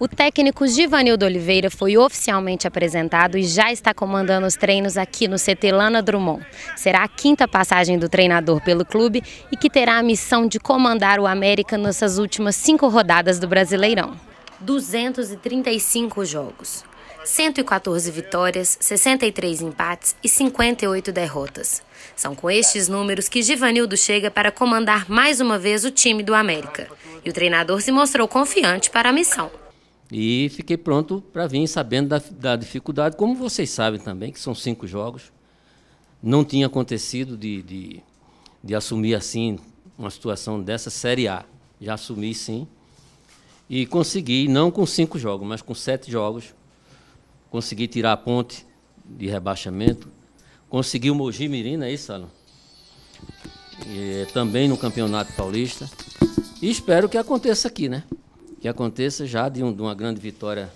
O técnico Givanildo Oliveira foi oficialmente apresentado e já está comandando os treinos aqui no CT Lana Drummond. Será a quinta passagem do treinador pelo clube e que terá a missão de comandar o América nessas últimas cinco rodadas do Brasileirão. 235 jogos, 114 vitórias, 63 empates e 58 derrotas. São com estes números que Givanildo chega para comandar mais uma vez o time do América. E o treinador se mostrou confiante para a missão. E fiquei pronto para vir sabendo da, da, dificuldade, como vocês sabem também, que são cinco jogos. Não tinha acontecido de, de, de assumir assim uma situação dessa Série A. Já assumi sim. E consegui, não com cinco jogos, mas com sete jogos. Consegui tirar a ponte de rebaixamento. Consegui o Mogi Mirim, é isso, Alan? E, eh, também no Campeonato Paulista. E espero que aconteça aqui, né? que aconteça já de, um, de uma grande vitória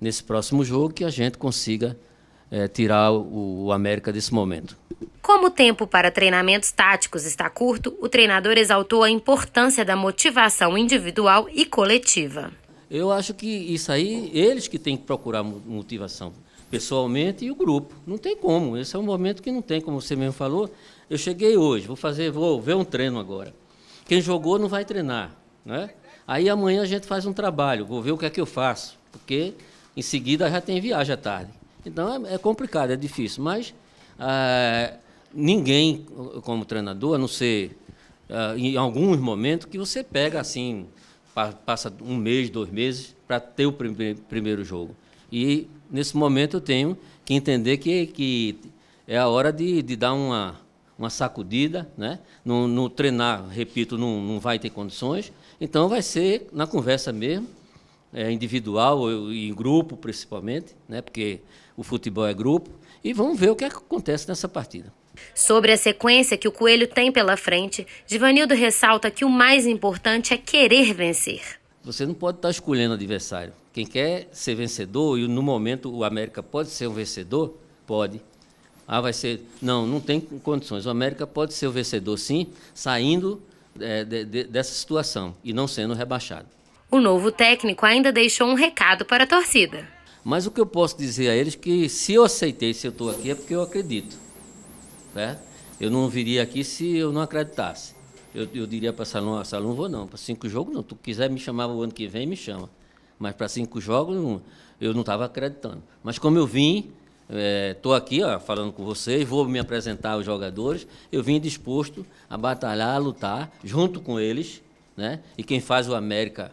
nesse próximo jogo, que a gente consiga é, tirar o, o, América desse momento. Como o tempo para treinamentos táticos está curto, o treinador exaltou a importância da motivação individual e coletiva. Eu acho que isso aí, eles que têm que procurar motivação, pessoalmente e o grupo. Não tem como, esse é um momento que não tem, como você mesmo falou. Eu cheguei hoje, vou fazer, vou ver um treino agora. Quem jogou não vai treinar, né? Aí amanhã a gente faz um trabalho, vou ver o que é que eu faço, porque em seguida já tem viagem à tarde. Então é, é complicado, é difícil, mas ah, ninguém, como treinador, a não ser ah, em alguns momentos que você pega assim, pa, passa um mês, dois meses para ter o prime primeiro jogo. E nesse momento eu tenho que entender que, que é a hora de, de dar uma uma sacudida, né? não, treinar, repito, não, não vai ter condições. Então vai ser na conversa mesmo, é, individual e em grupo principalmente, né? porque o futebol é grupo, e vamos ver o que acontece nessa partida. Sobre a sequência que o Coelho tem pela frente, Divanildo ressalta que o mais importante é querer vencer. Você não pode estar escolhendo adversário. Quem quer ser vencedor, e no momento o América pode ser um vencedor, pode. Ah, vai ser. Não, não tem condições. O América pode ser o vencedor, sim, saindo é, de, de, dessa situação e não sendo rebaixado. O novo técnico ainda deixou um recado para a torcida. Mas o que eu posso dizer a eles é que se eu aceitei, se eu estou aqui, é porque eu acredito. Certo? Eu não viria aqui se eu não acreditasse. Eu, eu diria para Salão, ah, Salão, vou não, para cinco jogos não. Tu quiser me chamar o ano que vem, me chama. Mas para cinco jogos, não, eu não estava acreditando. Mas como eu vim, Estou é, aqui ó, falando com vocês, vou me apresentar aos jogadores. Eu vim disposto a batalhar, a lutar junto com eles, né? E quem faz o América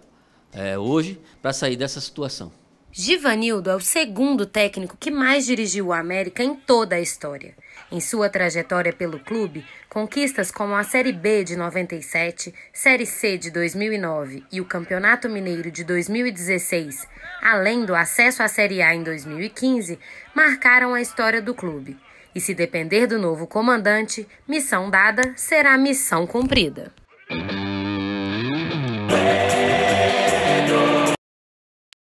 é, hoje para sair dessa situação. Givanildo é o segundo técnico que mais dirigiu o América em toda a história. Em sua trajetória pelo clube, conquistas como a Série B de 97, Série C de 2009 e o Campeonato Mineiro de 2016, além do acesso à Série A em 2015, marcaram a história do clube. E se depender do novo comandante, missão dada será missão cumprida.